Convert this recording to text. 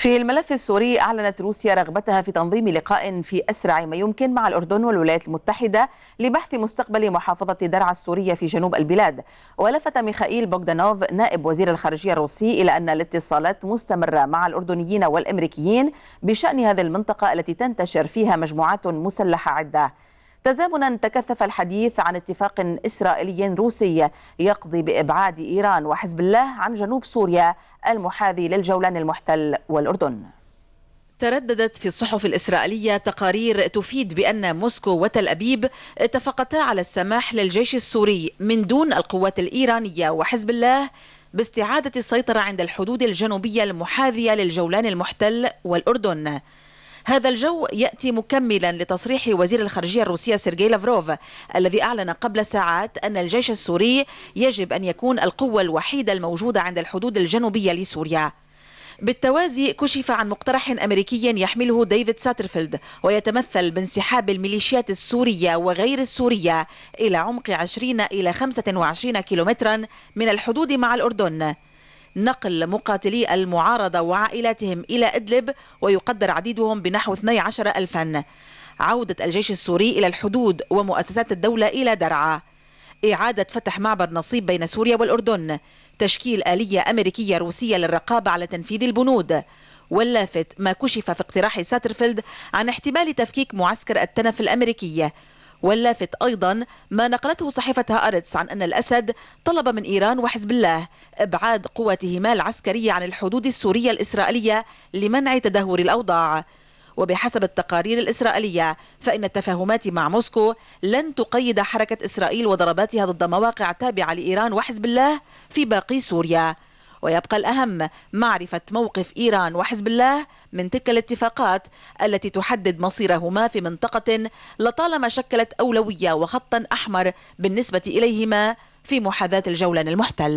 في الملف السوري أعلنت روسيا رغبتها في تنظيم لقاء في أسرع ما يمكن مع الأردن والولايات المتحدة لبحث مستقبل محافظة درعا السورية في جنوب البلاد ولفت ميخائيل بوغدانوف نائب وزير الخارجية الروسي إلى أن الاتصالات مستمرة مع الأردنيين والأمريكيين بشأن هذه المنطقة التي تنتشر فيها مجموعات مسلحة عدة تزامنا تكثف الحديث عن اتفاق إسرائيلي روسي يقضي بإبعاد إيران وحزب الله عن جنوب سوريا المحاذي للجولان المحتل والأردن ترددت في الصحف الإسرائيلية تقارير تفيد بأن موسكو وتل أبيب اتفقتا على السماح للجيش السوري من دون القوات الإيرانية وحزب الله باستعادة السيطرة عند الحدود الجنوبية المحاذية للجولان المحتل والأردن هذا الجو يأتي مكملا لتصريح وزير الخارجية الروسية سيرجي لافروف الذي أعلن قبل ساعات أن الجيش السوري يجب أن يكون القوة الوحيدة الموجودة عند الحدود الجنوبية لسوريا بالتوازي كشف عن مقترح أمريكي يحمله ديفيد ساترفيلد ويتمثل بانسحاب الميليشيات السورية وغير السورية إلى عمق 20 إلى 25 كيلومترا من الحدود مع الأردن نقل مقاتلي المعارضة وعائلاتهم إلى إدلب ويقدر عديدهم بنحو 12 ألفا عودة الجيش السوري إلى الحدود ومؤسسات الدولة إلى درعا إعادة فتح معبر نصيب بين سوريا والأردن تشكيل آلية أمريكية روسية للرقابة على تنفيذ البنود واللافت ما كشف في اقتراح ساترفيلد عن احتمال تفكيك معسكر التنف الأمريكية واللافت أيضا ما نقلته صحيفة هارتس عن أن الأسد طلب من إيران وحزب الله إبعاد قواتهما العسكرية عن الحدود السورية الإسرائيلية لمنع تدهور الأوضاع وبحسب التقارير الإسرائيلية فإن التفاهمات مع موسكو لن تقيد حركة إسرائيل وضرباتها ضد مواقع تابعة لإيران وحزب الله في باقي سوريا ويبقى الأهم معرفة موقف إيران وحزب الله من تلك الاتفاقات التي تحدد مصيرهما في منطقة لطالما شكلت أولوية وخطا أحمر بالنسبة إليهما في محاذاة الجولان المحتل